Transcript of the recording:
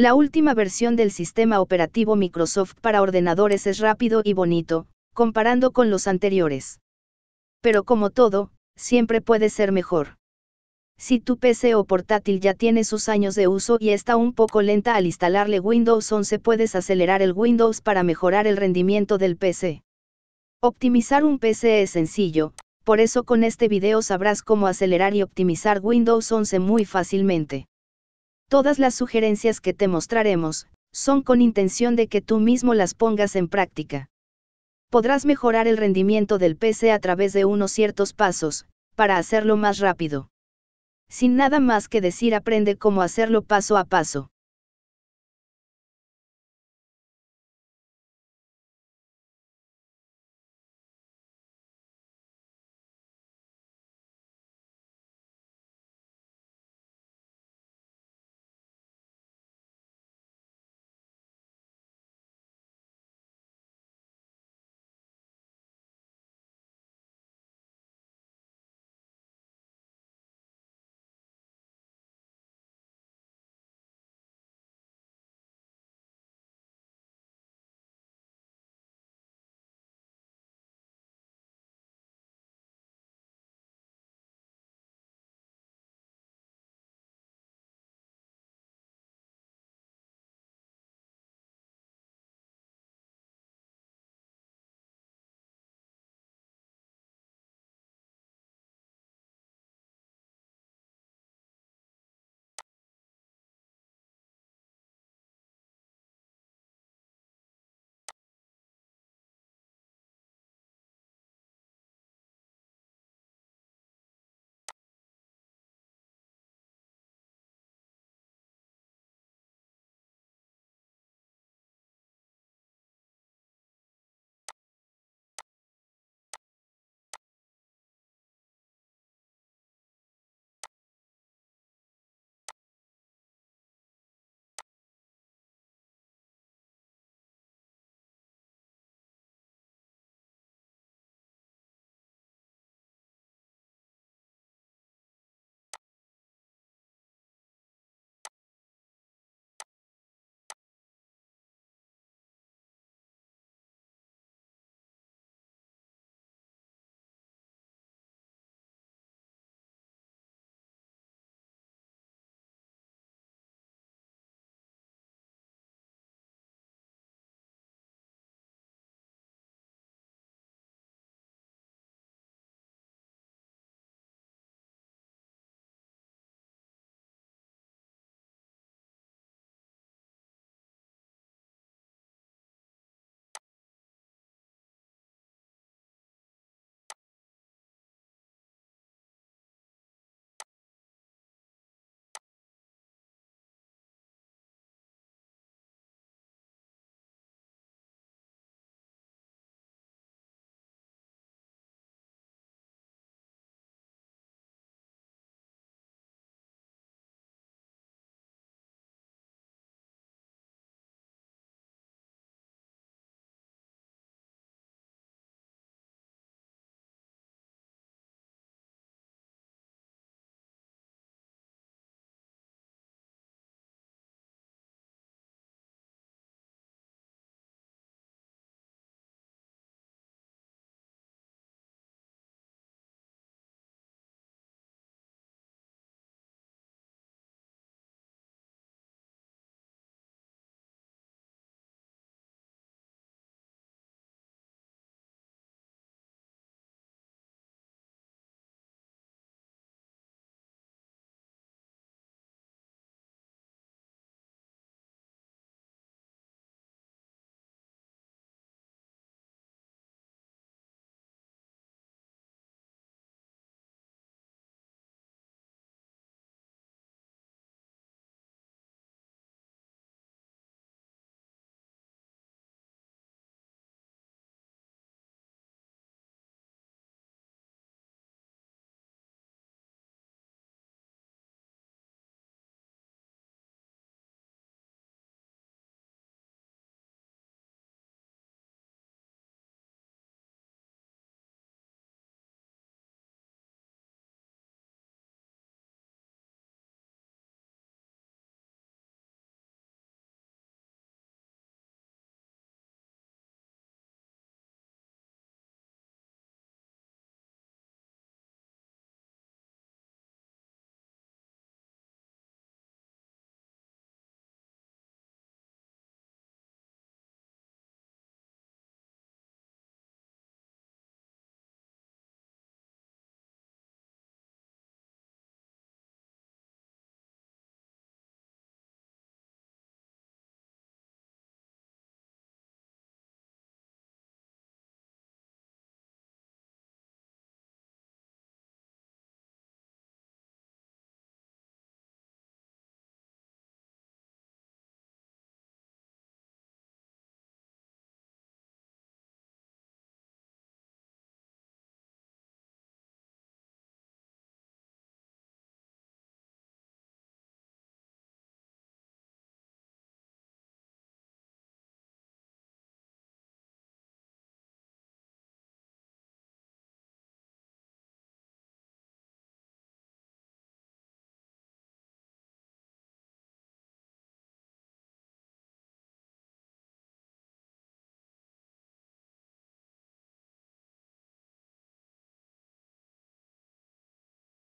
La última versión del sistema operativo Microsoft para ordenadores es rápido y bonito, comparando con los anteriores. Pero como todo, siempre puede ser mejor. Si tu PC o portátil ya tiene sus años de uso y está un poco lenta al instalarle Windows 11 puedes acelerar el Windows para mejorar el rendimiento del PC. Optimizar un PC es sencillo, por eso con este video sabrás cómo acelerar y optimizar Windows 11 muy fácilmente. Todas las sugerencias que te mostraremos, son con intención de que tú mismo las pongas en práctica. Podrás mejorar el rendimiento del PC a través de unos ciertos pasos, para hacerlo más rápido. Sin nada más que decir aprende cómo hacerlo paso a paso.